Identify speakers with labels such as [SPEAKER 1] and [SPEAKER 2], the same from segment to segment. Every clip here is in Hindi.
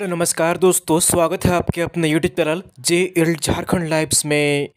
[SPEAKER 1] हेलो नमस्कार दोस्तों स्वागत है आपके अपने YouTube channel J L Jharkhand lives में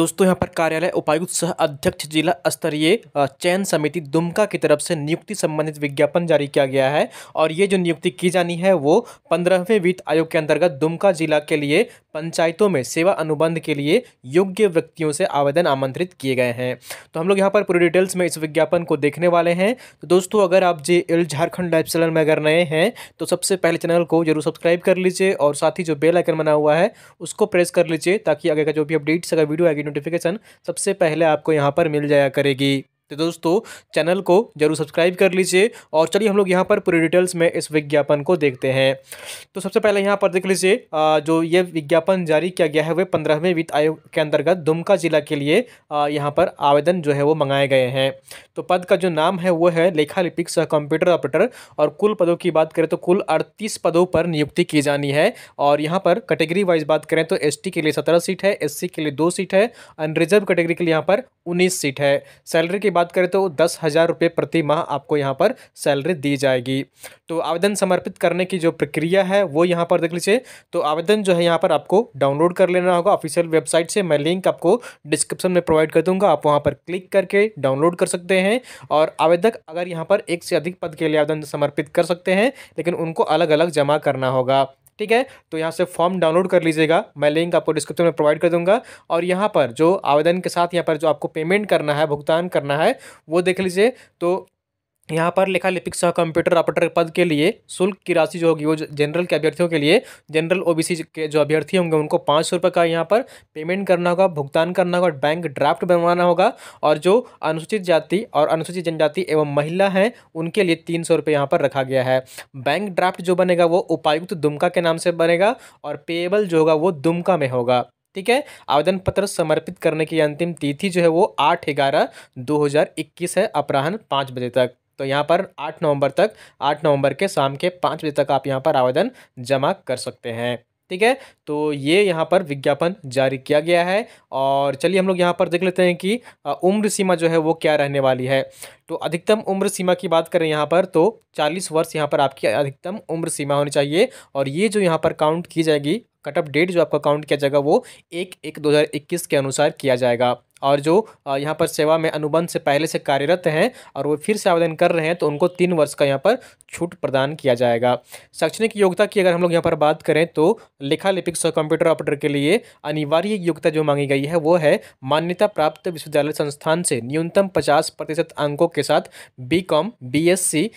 [SPEAKER 1] दोस्तों यहां पर कार्यालय उपायुक्त सह अध्यक्ष जिला स्तरीय चयन समिति दुमका की तरफ से नियुक्ति संबंधित विज्ञापन जारी किया गया है और ये जो नियुक्ति की जानी है वो पंद्रहवें वित्त आयोग के अंतर्गत दुमका जिला के लिए पंचायतों में सेवा अनुबंध के लिए योग्य व्यक्तियों से आवेदन आमंत्रित किए गए हैं तो हम लोग यहाँ पर पूरी डिटेल्स में इस विज्ञापन को देखने वाले हैं तो दोस्तों अगर आप J L Jharkhand live channel में अगर नए हैं तो सबसे पहले चैनल को जरूर सब्सक्राइब सब्सक्राइब कर लीजिए और साथ ही जो बेल आइकन बना हुआ है उसको प्रेस कर लीजिए ताकि आगे का जो भी अपडेट्स अगर वीडियो आएगी नोटिफिकेशन सबसे पहले आपको यहाँ पर मिल जाया करेगी तो दोस्तों चैनल को जरूर सब्सक्राइब कर लीजिए और चलिए हम लोग यहाँ पर पूरे डिटेल्स में इस विज्ञापन को देखते हैं तो सबसे पहले यहाँ पर देख लीजिए जो ये विज्ञापन जारी किया गया है वह पंद्रहवें वित्त आयोग के अंतर्गत दुमका जिला के लिए यहाँ पर आवेदन जो है वो मंगाए गए हैं तो पद का जो नाम है वो है लेखा लिपिक सह कंप्यूटर ऑपरेटर और कुल पदों की बात करें तो कुल अड़तीस पदों पर नियुक्ति की जानी है और यहाँ पर कैटेगरी वाइज बात करें तो एस के लिए सत्रह सीट है एस के लिए दो सीट है अनरिजर्व कैटेगरी के लिए यहाँ पर उन्नीस सीट है सैलरी की बात करें तो दस हज़ार रुपये प्रति माह आपको यहाँ पर सैलरी दी जाएगी तो आवेदन समर्पित करने की जो प्रक्रिया है वो यहाँ पर देख लीजिए तो आवेदन जो है यहाँ पर आपको डाउनलोड कर लेना होगा ऑफिशियल वेबसाइट से मैं लिंक आपको डिस्क्रिप्शन में प्रोवाइड कर दूँगा आप वहाँ पर क्लिक करके डाउनलोड कर सकते हैं और आवेदक अगर यहाँ पर एक से अधिक पद के लिए आवेदन समर्पित कर सकते हैं लेकिन उनको अलग अलग जमा करना होगा ठीक है तो यहाँ से फॉर्म डाउनलोड कर लीजिएगा मैं लिंक आपको डिस्क्रिप्शन में प्रोवाइड कर दूंगा और यहाँ पर जो आवेदन के साथ यहाँ पर जो आपको पेमेंट करना है भुगतान करना है वो देख लीजिए तो यहाँ पर लिखा लिपिक सह कंप्यूटर ऑपरेटर पद के लिए शुल्क की राशि जो होगी वो जनरल के अभ्यर्थियों के लिए जनरल ओबीसी के जो अभ्यर्थी होंगे उनको पाँच सौ रुपये का यहाँ पर पेमेंट करना होगा भुगतान करना होगा बैंक ड्राफ्ट बनवाना होगा और जो अनुसूचित जाति और अनुसूचित जनजाति एवं महिला हैं उनके लिए तीन सौ रुपये यहाँ पर रखा गया है बैंक ड्राफ्ट जो बनेगा वो उपायुक्त दुमका के नाम से बनेगा और पेएबल जो होगा वो दुमका में होगा ठीक है आवेदन पत्र समर्पित करने की अंतिम तिथि जो है वो आठ ग्यारह दो हज़ार इक्कीस है अपराह्न पाँच बजे तक तो यहाँ पर आठ नवंबर तक आठ नवंबर के शाम के पाँच बजे तक आप यहाँ पर आवेदन जमा कर सकते हैं ठीक है तो ये यहाँ पर विज्ञापन जारी किया गया है और चलिए हम लोग यहाँ पर देख लेते हैं कि उम्र सीमा जो है वो क्या रहने वाली है तो अधिकतम उम्र सीमा की बात करें यहाँ पर तो चालीस वर्ष यहाँ पर आपकी अधिकतम उम्र सीमा होनी चाहिए और ये जो यहाँ पर काउंट की जाएगी कटअप डेट जो आपका काउंट किया जाएगा वो एक एक दो हज़ार इक्कीस के अनुसार किया जाएगा और जो यहाँ पर सेवा में अनुबंध से पहले से कार्यरत हैं और वो फिर से आवेदन कर रहे हैं तो उनको तीन वर्ष का यहाँ पर छूट प्रदान किया जाएगा शैक्षणिक योग्यता की अगर हम लोग यहाँ पर बात करें तो लेखा लिपिक सह कंप्यूटर ऑपरेटर के लिए अनिवार्य योग्यता जो मांगी गई है वो है मान्यता प्राप्त विश्वविद्यालय संस्थान से न्यूनतम पचास प्रतिशत अंकों के साथ B com B S C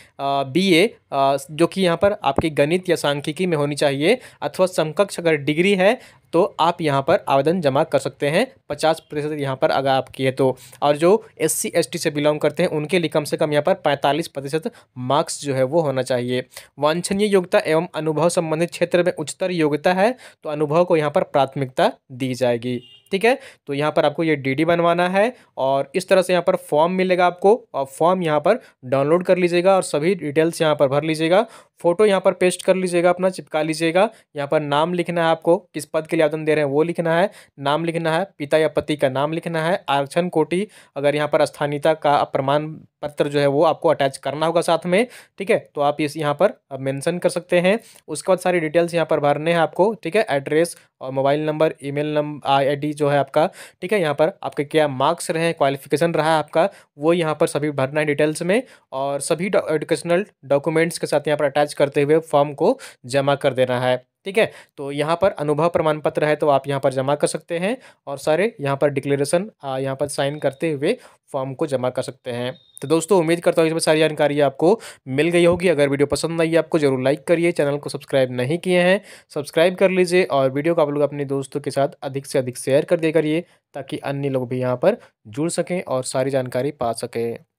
[SPEAKER 1] B A जो कि यहाँ पर आपकी गणित या सांख्यिकी में होनी चाहिए अथवा समकक्ष अगर डिग्री है तो आप यहाँ पर आवेदन जमा कर सकते हैं पचास प्रतिशत यहाँ पर अगर आप किए तो और जो एस सी एस टी से बिलोंग करते हैं उनके लिए कम से कम यहाँ पर पैंतालीस प्रतिशत मार्क्स जो है वो होना चाहिए वांछनीय योग्यता एवं अनुभव संबंधित क्षेत्र में उच्चतर योग्यता है तो अनुभव को यहाँ पर प्राथमिकता दी जाएगी ठीक है तो यहाँ पर आपको ये डीडी बनवाना है और इस तरह से यहाँ पर फॉर्म मिलेगा आपको और फॉर्म यहाँ पर डाउनलोड कर लीजिएगा और सभी डिटेल्स यहाँ पर भर लीजिएगा फोटो यहाँ पर पेस्ट कर लीजिएगा अपना चिपका लीजिएगा यहाँ पर नाम लिखना है आपको किस पद के लिए आवेदन दे रहे हैं वो लिखना है नाम लिखना है पिता या पति का नाम लिखना है आरक्षण कोटि अगर यहाँ पर स्थानीयता का प्रमाण पत्र जो है वो आपको अटैच करना होगा साथ में ठीक है तो आप इस यहाँ पर मेंशन कर सकते हैं उसके बाद सारी डिटेल्स यहाँ पर भरने हैं आपको ठीक है एड्रेस और mobile number email number ID जो है आपका ठीक है यहाँ पर आपके क्या मार्क्स रहे हैं क्वालिफिकेशन रहा है आपका वो यहाँ पर सभी भरना है डिटेल्स में और सभी एडुकेशनल डॉक्यूमेंट्स के साथ यहाँ पर अटैच अटैच करते हुए फॉर्म को जमा कर देना है ठीक है तो यहाँ पर अनुभव प्रमाण पत्र है तो आप यहाँ पर जमा कर सकते हैं और सारे यहाँ पर डिक्लेरेशन यहाँ पर साइन करते हुए फॉर्म को जमा कर सकते हैं तो दोस्तों उम्मीद करता हूँ इसमें सारी जानकारी आपको मिल गई होगी अगर वीडियो पसंद आई आपको जरूर लाइक करिए चैनल को सब्सक्राइब नहीं किए हैं सब्सक्राइब कर लीजिए और वीडियो को आप लोग अपने दोस्तों के साथ अधिक से अधिक शेयर कर दिया करिए ताकि अन्य लोग भी यहाँ पर जुड़ सकें और सारी जानकारी पा सकें